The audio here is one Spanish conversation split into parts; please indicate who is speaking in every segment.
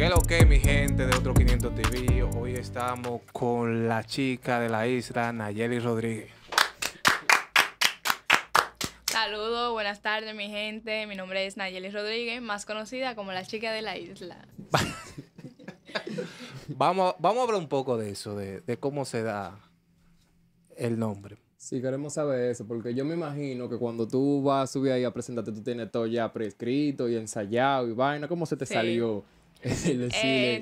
Speaker 1: ¿Qué lo que mi gente de Otro 500 TV? Hoy estamos con la chica de la isla, Nayeli Rodríguez.
Speaker 2: Saludos, buenas tardes mi gente. Mi nombre es Nayeli Rodríguez, más conocida como la chica de la isla.
Speaker 3: vamos, vamos a hablar un poco de eso, de, cómo se da el nombre. Sí, queremos saber eso, porque yo me imagino que cuando tú vas a subir ahí a presentarte, tú tienes todo ya prescrito y ensayado y vaina. ¿Cómo se te salió? Eh,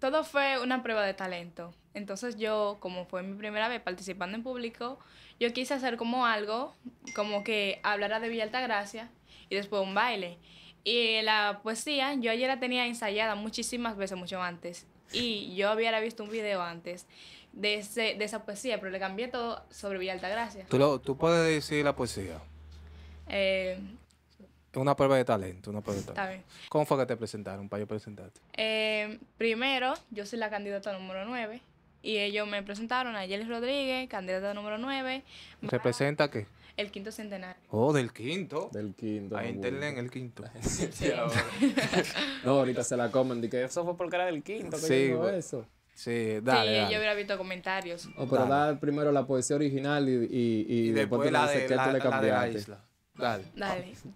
Speaker 2: todo, fue, una prueba de talento. Entonces yo, como fue mi primera vez participando en público, yo quise hacer como algo, como que hablara de Villa Altagracia y después un baile. Y la poesía, yo ayer la tenía ensayada muchísimas veces, mucho antes. Y yo había visto un video antes de, esa poesía, pero le cambié todo sobre Villa Altagracia.
Speaker 1: ¿Tú, tú puedes decir la poesía? Eh, una prueba de talento, una prueba de talento. Está bien. ¿Cómo fue que te presentaron para yo presentarte?
Speaker 2: Eh, primero, yo soy la candidata número 9 y ellos me presentaron a Yelis Rodríguez, candidata número 9.
Speaker 1: ¿Representa qué?
Speaker 2: El quinto centenario.
Speaker 3: Oh, del quinto. Del quinto. Ahí internet en el quinto. no, ahorita se la comen. que eso fue porque era del quinto. Que sí, eso. Sí, dale. Sí, yo
Speaker 2: hubiera visto comentarios. pero da
Speaker 3: primero la poesía original y, y, después, la de, la, la, de la isla.
Speaker 1: Dale.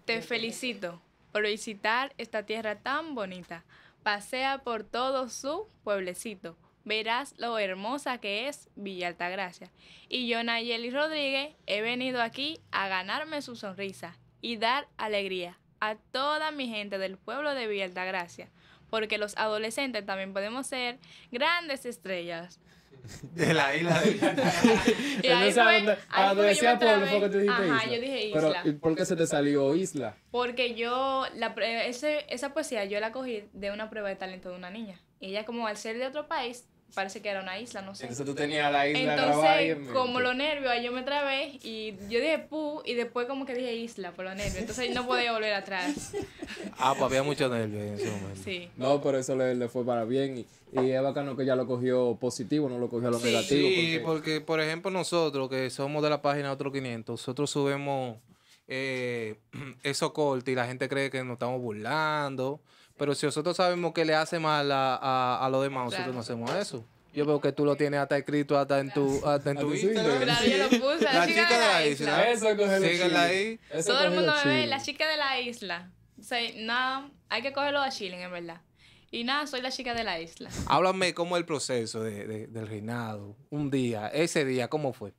Speaker 2: Te felicito por visitar esta tierra tan bonita. Pasea por todo su pueblecito. Verás lo hermosa que es Villa Altagracia. Y yo, Nayeli Rodríguez, he venido aquí a ganarme su sonrisa y dar alegría a toda mi gente del pueblo de Villa Altagracia, porque los adolescentes también podemos ser grandes estrellas.
Speaker 3: De la isla de
Speaker 1: Y
Speaker 2: ahí
Speaker 3: fue, ahí ah, que dijiste Ajá,
Speaker 2: yo dije isla. Pero,
Speaker 3: ¿por qué se te salió isla?
Speaker 2: Porque yo, la, ese, esa poesía yo la cogí de una prueba de talento de una niña. Y ella como al ser de otro país, parece que era una isla, no sé. Entonces tú tenías la isla Entonces, como los nervios, yo me trabé y yo dije pu, y después como que dije isla por los nervios. Entonces no podía volver atrás.
Speaker 3: Ah, pues había mucho nervios en ese momento. Sí. No, pero eso le, le fue para bien y, es bacano que ya lo cogió positivo, no lo cogió a lo negativo. Sí,
Speaker 1: porque... por ejemplo nosotros que somos de la página Otro 500, nosotros subimos eso eh, corto y la gente cree que nos estamos burlando pero si nosotros sabemos que le hace mal a, a, a los demás, nosotros no hacemos eso. Yo veo que tú lo tienes hasta escrito, hasta en tu, hasta en tu Instagram. Claro, yo lo puse. La, chica, de la isla. Eso ahí. Todo el mundo me ve, la
Speaker 2: chica de la isla. O sea, hay que cogerlo a Chile, en verdad. Y nada, soy la chica de la isla.
Speaker 1: Háblame cómo el proceso de, de, del reinado. Un día, ese día, ¿cómo fue?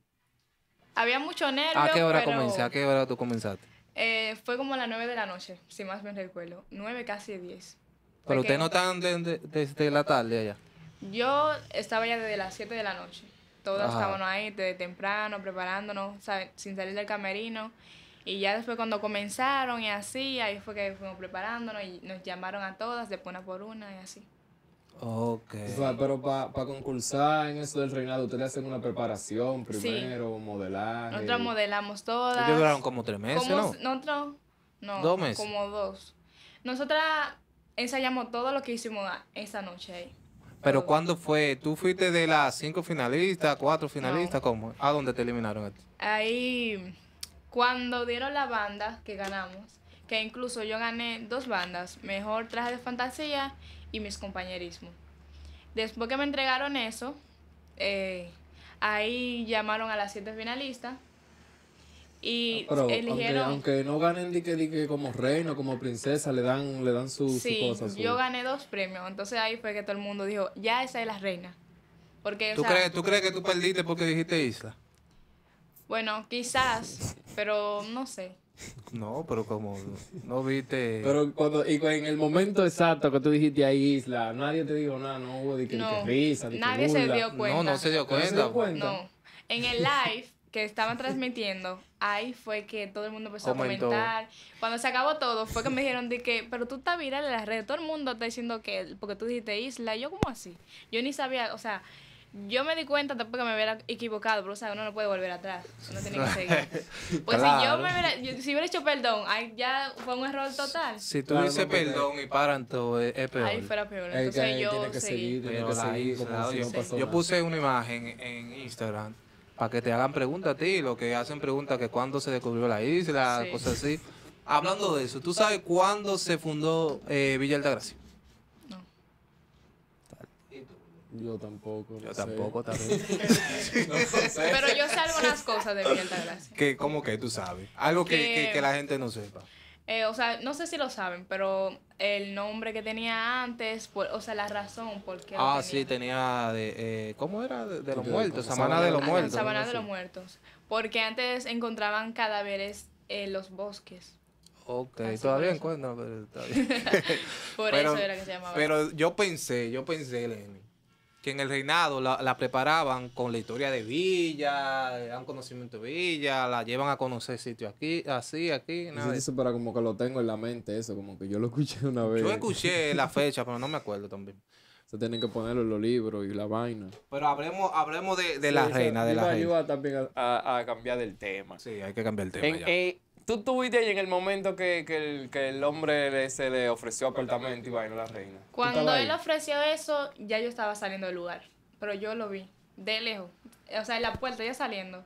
Speaker 2: Había mucho nervio. ¿A qué hora pero... ¿A qué
Speaker 1: hora tú comenzaste?
Speaker 2: Eh, fue como a las 9 de la noche, si más me recuerdo. 9, casi 10.
Speaker 1: ¿Pero ustedes no están desde, la tarde allá?
Speaker 2: Yo estaba ya desde las 7 de la noche. Todos estábamos ahí desde temprano, preparándonos, sin salir del camerino. Y ya después cuando comenzaron y así, ahí fue que fuimos preparándonos y nos llamaron a todas, de una por una y así.
Speaker 3: Ok. pero para concursar en eso del reinado, ustedes hacen una preparación primero, modelar. Nosotros
Speaker 2: modelamos todas. Ellos duraron
Speaker 3: como tres meses, ¿no?
Speaker 2: Nosotros, no. Dos meses. Como dos. Nosotras ensayamos todo lo que hicimos esa noche ahí.
Speaker 1: Pero ¿cuándo fue? ¿Tú fuiste de las cinco finalistas, cuatro finalistas? ¿Cómo? ¿A dónde te eliminaron?
Speaker 2: Ahí, cuando dieron la banda que ganamos, que incluso yo gané dos bandas, mejor traje de fantasía y mis compañerismo Después que me entregaron eso, eh, ahí llamaron a las siete finalistas y ah, eligieron. Aunque,
Speaker 3: no ganen que, como reino, como princesa, le dan, le dan sí, yo gané
Speaker 2: dos premios, entonces ahí fue que todo el mundo dijo, ya esa es la reina. Porque, crees, ¿Tú crees que
Speaker 1: tú perdiste porque dijiste isla?
Speaker 2: Bueno, quizás, pero no sé.
Speaker 1: No, pero como
Speaker 3: no viste. Pero cuando, y en el momento exacto que tú dijiste ahí isla, nadie te dijo nada, no hubo de que, risa, Nadie se dio cuenta. No, no se dio cuenta. ¿No se dio cuenta?
Speaker 2: En el live que estaban transmitiendo, ahí fue que todo el mundo empezó a comentar. Cuando se acabó todo, fue que me dijeron de que, pero tú estás viral en las redes, todo el mundo está diciendo que, porque tú dijiste isla, yo como así. Yo ni sabía, o sea, yo me di cuenta tampoco que me hubiera equivocado, pero o uno no puede volver atrás, uno tiene que
Speaker 1: seguir. Pues si yo me hubiera,
Speaker 2: si hubiera hecho perdón, ahí ya fue un error total. Si tú
Speaker 1: dices perdón y paran todo, es, peor. Ahí fuera peor, entonces yo seguí. yo puse una imagen en Instagram para que te hagan preguntas a ti, lo que hacen preguntas que cuándo se descubrió la isla, cosas así. Hablando de eso, ¿tú sabes cuándo se fundó eh, Villa Altagracia?
Speaker 3: Yo tampoco. Yo tampoco, también.
Speaker 1: no sé. Pero yo sé algunas cosas de Miguel Gracia. ¿Cómo que tú sabes? Algo que, que, la gente no sepa.
Speaker 2: Eh, o sea, no sé si lo saben, pero el nombre que tenía antes, o sea, la razón por qué. Ah,
Speaker 1: sí, tenía. De, eh, ¿Cómo era? De, los muertos, Sabana de los muertos. Sabana de los
Speaker 2: muertos. Porque antes encontraban cadáveres en los bosques.
Speaker 1: Ok, todavía encuentran, pero está bien. por eso era que se llamaba. Pero yo pensé, yo pensé, Lenny que en el reinado la, preparaban con la historia de Villa, dan conocimiento de Villa, la llevan a conocer sitio aquí, así, aquí. Nada.
Speaker 3: Eso, para como que lo tengo en la mente, eso, como que yo lo escuché una vez. Yo escuché la fecha, pero no me acuerdo también. Se tienen que ponerlo en los libros y la vaina.
Speaker 1: Pero hablemos,
Speaker 3: hablemos de, la reina, de la reina. ayuda también a, a, cambiar el tema. Sí, hay que cambiar el tema. E, ¿Tú estuviste ahí en el momento que, el, hombre se le ofreció apartamento y vino la reina? Cuando él
Speaker 2: ofreció eso, ya yo estaba saliendo del lugar. Pero yo lo vi, de lejos. O sea, en la puerta, ya saliendo.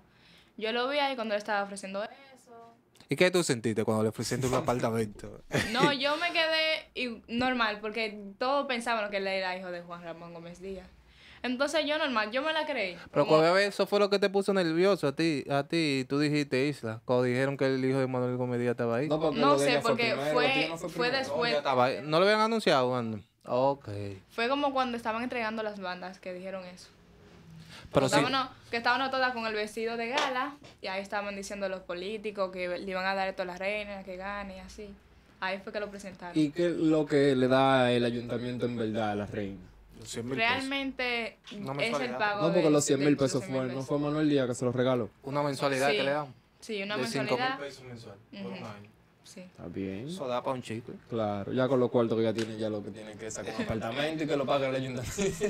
Speaker 2: Yo lo vi ahí cuando él estaba ofreciendo eso.
Speaker 1: ¿Y qué tú sentiste cuando le ofreciste un apartamento? No,
Speaker 2: yo me quedé normal, porque todos pensaban que él era hijo de Juan Ramón Gómez Díaz. Entonces yo normal, yo me la creí.
Speaker 1: Pero eso fue lo que te puso nervioso a ti, a ti, tú dijiste Isla, cuando dijeron que el hijo de Manuel Gómez estaba ahí. No, sé,
Speaker 2: porque fue, fue, después.
Speaker 1: No, lo habían anunciado, cuando?
Speaker 2: Fue como cuando estaban entregando las bandas que dijeron eso. Pero sí. que estaban todas con el vestido de gala y ahí estaban diciendo los políticos que le iban a dar esto a reinas, reina, que gane y así. Ahí fue que lo presentaron. ¿Y
Speaker 3: qué es lo que le da el ayuntamiento en verdad a la reina?
Speaker 2: Realmente es el pago. No, porque los 100 mil pesos,
Speaker 3: no fue Manuel Díaz que se los regaló. Una mensualidad que le damos. Sí, una de mensualidad. 5 mil pesos mensual por un año. Sí. Está bien. Eso da para un chico. ¿eh? Claro, ya con los cuartos que ya tienen, ya lo que tienen que sacar un apartamento y que lo pague el ayuntamiento.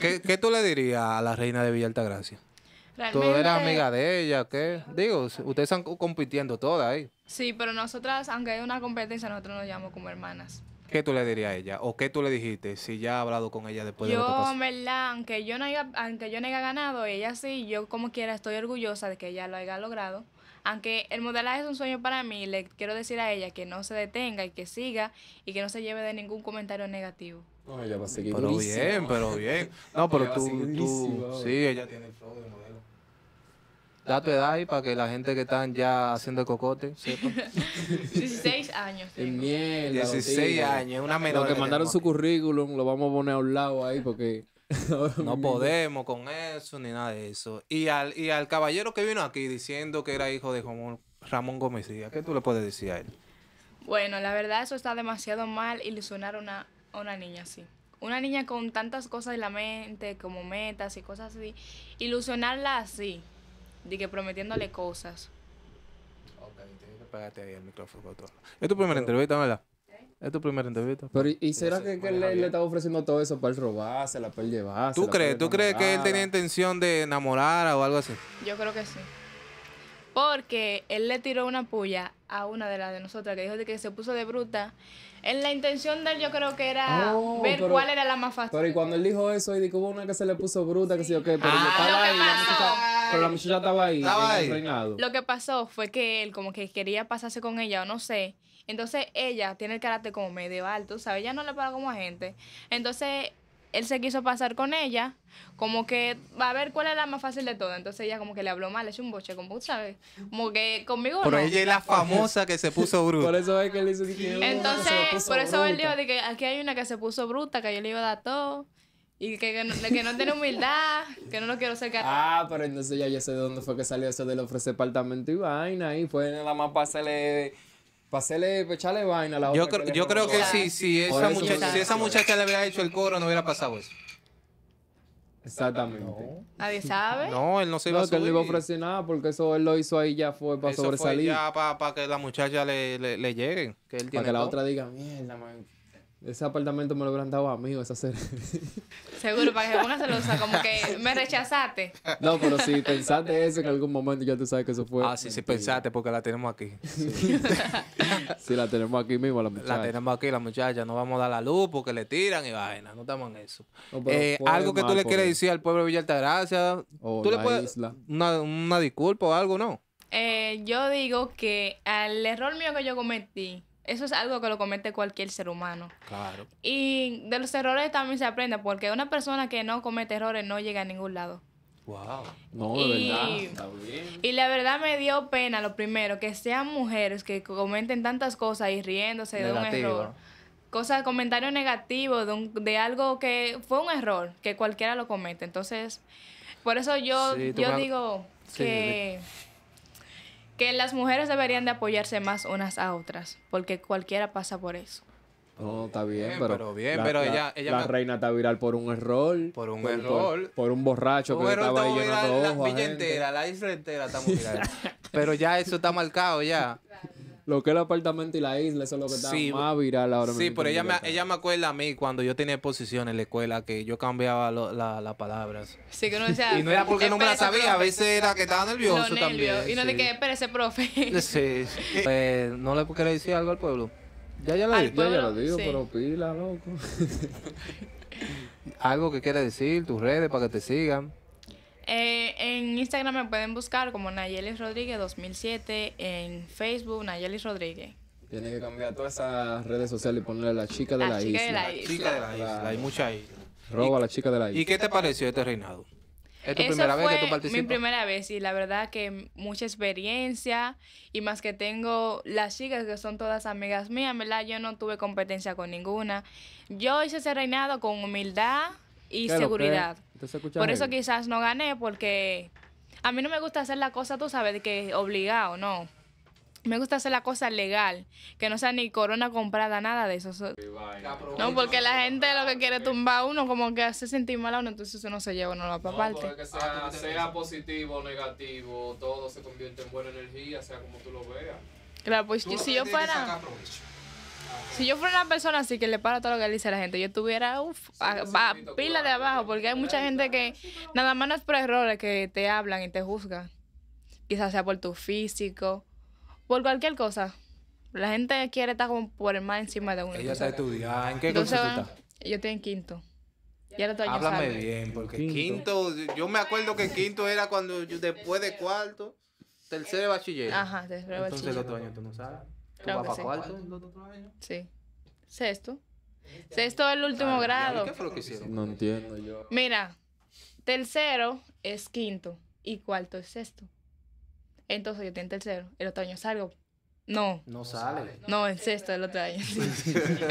Speaker 3: ¿Qué, ¿Qué tú le dirías a la
Speaker 1: reina de Villa Altagracia?
Speaker 3: Realmente, ¿Tú eras amiga
Speaker 1: de ella? ¿Qué? Digo, ustedes están compitiendo todas ahí.
Speaker 2: Sí, pero nosotras, aunque hay una competencia, nosotros nos llamamos como hermanas.
Speaker 1: ¿qué tú le dirías a ella? ¿O qué tú le dijiste si ya ha hablado con ella después de lo que pasó? Yo,
Speaker 2: verdad, aunque yo, no haya, aunque yo no haya ganado, ella sí, yo como quiera estoy orgullosa de que ella lo haya logrado. Aunque el modelaje es un sueño para mí, le quiero decir a ella que no se detenga y que siga y que no se lleve de ningún comentario negativo.
Speaker 1: No, ella va a seguir Pero bien, pero bien. No, pero tú, tú, sí, ella tiene el flow Date edad ahí para que la gente que están ya haciendo el
Speaker 3: cocote sepa.
Speaker 1: 16 años.
Speaker 3: 16 años, una que, mandaron su currículum lo vamos a poner a un lado ahí porque... no podemos con
Speaker 1: eso ni nada de eso. Y al, y al caballero que vino aquí diciendo que era hijo de Ramón Gómez ¿qué tú le puedes decir a él?
Speaker 2: Bueno, la verdad eso está demasiado mal ilusionar a una niña así. Una niña con tantas cosas en la mente, como metas y cosas así, ilusionarla así de que prometiéndole cosas.
Speaker 3: Ok, tienes que pegarte ahí el micrófono. Todo. Es tu primera
Speaker 1: entrevista, ¿verdad? Es tu primera entrevista. Pero, ¿y será que, él le,
Speaker 3: estaba ofreciendo todo eso para él robarse, para él llevarse? ¿Tú crees? ¿Tú crees que él tenía intención
Speaker 1: de enamorar
Speaker 3: o algo así?
Speaker 2: Yo creo que sí. Porque él le tiró una puya a una de las de nosotras que dijo de que se puso de bruta. En la intención de él, yo creo que era oh, ver cuál era la más fácil. Pero
Speaker 3: y cuando él dijo eso, y dijo, hubo una que se le puso bruta, que sí, yo qué, pero ah, yo estaba ahí pero la muchacha estaba ahí. Lo
Speaker 2: que pasó fue que él como que quería pasarse con ella o no sé. Entonces ella tiene el carácter como medio alto, ¿sabes? Ella no le paga como a gente. Entonces él se quiso pasar con ella, como que va a ver cuál es la más fácil de todo. Entonces ella como que le habló mal, es un boche, como sabes, como que conmigo Pero ella es la famosa
Speaker 1: que se puso bruta. por eso es que él hizo que Entonces, por eso él dijo
Speaker 2: que aquí hay una que se puso bruta, que yo le iba a dar todo. Y que, que, no, tiene humildad, que no
Speaker 3: lo quiero sacar. Ah, pero entonces ya yo sé de dónde fue que salió eso de le ofrecer apartamento y vaina. Y fue nada más hacerle, para echarle vaina a la otra. yo creo que si, esa muchacha, si esa muchacha le hubiera hecho el coro, no hubiera pasado eso. Exactamente.
Speaker 2: Nadie sabe. No,
Speaker 3: él no se iba a subir. que él le iba a ofrecer nada porque eso él lo hizo ahí ya fue para eso sobresalir. Fue ya
Speaker 1: para que la muchacha le, le, le llegue. para que la otra
Speaker 3: diga, mierda, man. Ese apartamento me lo hubieran dado a mí esa serie.
Speaker 2: Seguro, para que se ponga celosa, como que me rechazaste. No, pero si
Speaker 3: pensaste eso en algún momento, ya tú sabes que eso fue. Ah, sí, sí, pensaste porque la tenemos aquí. Sí. la tenemos aquí mismo, la muchacha. La tenemos aquí, la muchacha. No vamos a dar la
Speaker 1: luz porque le tiran y vaina. No estamos en eso. Eh, algo que tú le quieres decir al pueblo de Villa O ¿Tú le puedes Una, una disculpa o algo, no?
Speaker 2: Eh, yo digo que al error mío que yo cometí eso es algo que lo comete cualquier ser humano. Claro. Y de los errores también se aprende, porque una persona que no comete errores no llega a ningún lado.
Speaker 3: Wow. No, de verdad. Está bien.
Speaker 2: Y la verdad me dio pena lo primero, que sean mujeres que comenten tantas cosas y riéndose de un error. Cosas, comentarios negativos de, de algo que fue un error, que cualquiera lo comete. Entonces, por eso yo, digo que que las mujeres deberían de apoyarse más unas a otras, porque cualquiera pasa por eso.
Speaker 3: No, está bien, pero, bien, la, pero ella, la reina está viral por un error, por un error, por, un borracho que estaba ahí llenando la, la villa entera,
Speaker 1: la isla entera está muy viral.
Speaker 3: pero ya eso está marcado ya lo que es el apartamento y la isla, eso es lo que está más viral ahora mismo. Sí, pero ella me,
Speaker 1: ella me acuerda a mí cuando yo tenía exposición en la escuela que yo cambiaba las la, palabras.
Speaker 3: Sí, que no
Speaker 2: decía. y no era porque no me la sabía, a veces era que estaba nervioso también. Y no sí. le quedé, espérese, profe.
Speaker 1: sí. eh, ¿No le quería decir algo al pueblo? Ya, ya lo digo, ya, ya lo digo, pero pila, loco. algo que quieras decir, tus redes para que te sigan.
Speaker 2: Eh, en Instagram me pueden buscar como Nayeli Rodríguez 2007, en Facebook Nayeli Rodríguez.
Speaker 3: Tiene que cambiar todas esas redes sociales y ponerle la chica de la, isla. De la,
Speaker 1: chica de la isla,
Speaker 3: hay mucha isla. Roba la chica de la isla. ¿Y qué te
Speaker 1: pareció este reinado? ¿Es tu primera vez que tú participas? Mi
Speaker 2: primera vez y la verdad que mucha experiencia y más que tengo las chicas que son todas amigas mías, ¿verdad? Yo no tuve competencia con ninguna. Yo hice ese reinado con humildad, y pues, seguridad. Por eso quizás no gané, porque a mí no me gusta hacer la cosa, tú sabes, que obligado, no. Me gusta hacer la cosa legal, que no sea ni corona comprada, nada de eso. No, porque la gente lo que quiere tumbar uno, como que hace sentir mal a uno, entonces eso no se lleva, no lo va sea, ah,
Speaker 3: positivo o negativo, todo se convierte en buena energía, sea como tú lo veas. Claro, pues si yo para.
Speaker 2: Si yo fuera una persona así que le para todo lo que le dice a la gente, yo tuviera uf, pila de abajo, porque hay mucha gente que nada más no es por errores que te hablan y te juzgan. Quizás sea por tu físico, por cualquier cosa. La gente quiere estar como por el más encima de uno. Ella ah, ¿En qué Yo estoy en quinto. Ya lo Háblame
Speaker 1: bien, porque quinto. yo me acuerdo que quinto era cuando después de cuarto, tercero de bachiller. Ajá, tercero de bachiller. Entonces el otro año tú no sabes. Creo que sí. Cuarto,
Speaker 2: sí. Sexto. Este sexto es el último ah, grado. ¿Qué fue
Speaker 3: lo que hicieron? No entiendo yo.
Speaker 2: Mira, tercero es quinto y cuarto es sexto. Entonces yo tengo en tercero. El otro año salgo.
Speaker 1: No. No sale.
Speaker 2: No, en sexto el otro año.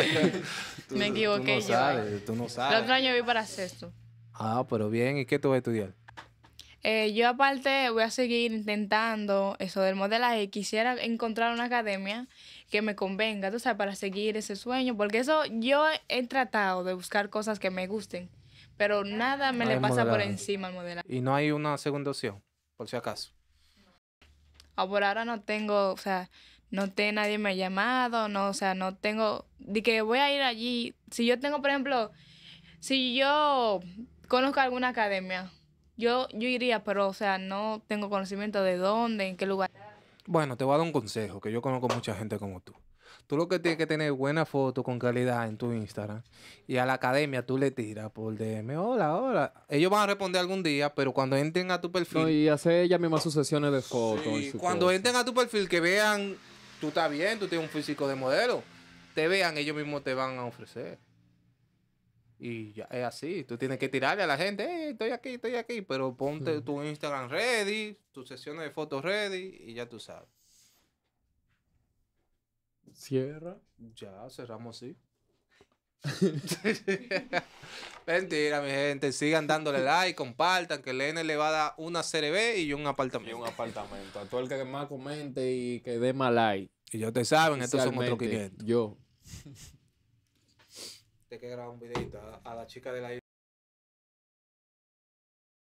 Speaker 1: Me equivoqué tú yo. tú no sabes. El otro
Speaker 2: año voy para sexto.
Speaker 1: Ah, pero bien. ¿Y qué tú vas a estudiar?
Speaker 2: Eh, yo aparte voy a seguir intentando eso del modelaje. Quisiera encontrar una academia que me convenga, tú sabes, para seguir ese sueño. Porque eso yo he tratado de buscar cosas que me gusten, pero nada me ah, le pasa por encima al modelaje.
Speaker 1: ¿Y no hay una segunda opción, por si acaso?
Speaker 2: Ah, por ahora no tengo, o sea, no te, nadie me ha llamado, no, o sea, no tengo, de que voy a ir allí. Si yo tengo, por ejemplo, si yo conozco alguna academia yo, yo iría, pero, o sea, no tengo conocimiento de dónde, en qué lugar.
Speaker 1: Bueno, te voy a dar un consejo, que yo conozco mucha gente como tú. Tú lo que tienes que tener buena foto con calidad en tu Instagram. Y a la academia tú le tiras por DM, hola, hola. Ellos van a responder algún día, pero
Speaker 3: cuando entren a tu perfil... No, y hace ella misma sus sesiones de fotos. cuando
Speaker 1: entren a tu perfil, que vean, tú estás bien, tú tienes un físico de modelo. Te vean, ellos mismos te van a ofrecer. Y ya es así, tú tienes que tirarle a la gente, eh, estoy aquí, estoy aquí, pero ponte tu Instagram ready, tus sesiones de fotos ready y ya tú sabes.
Speaker 3: Cierra.
Speaker 1: Ya, cerramos así. Mentira, mi gente. Sigan dándole like, compartan, que el N
Speaker 3: le va a dar una serie B y un apartamento. Y un apartamento. A todo el que más comente y que dé más like. Y ya te saben, estos son otros 500. Yo
Speaker 1: que grabar un videito a, a, la chica de la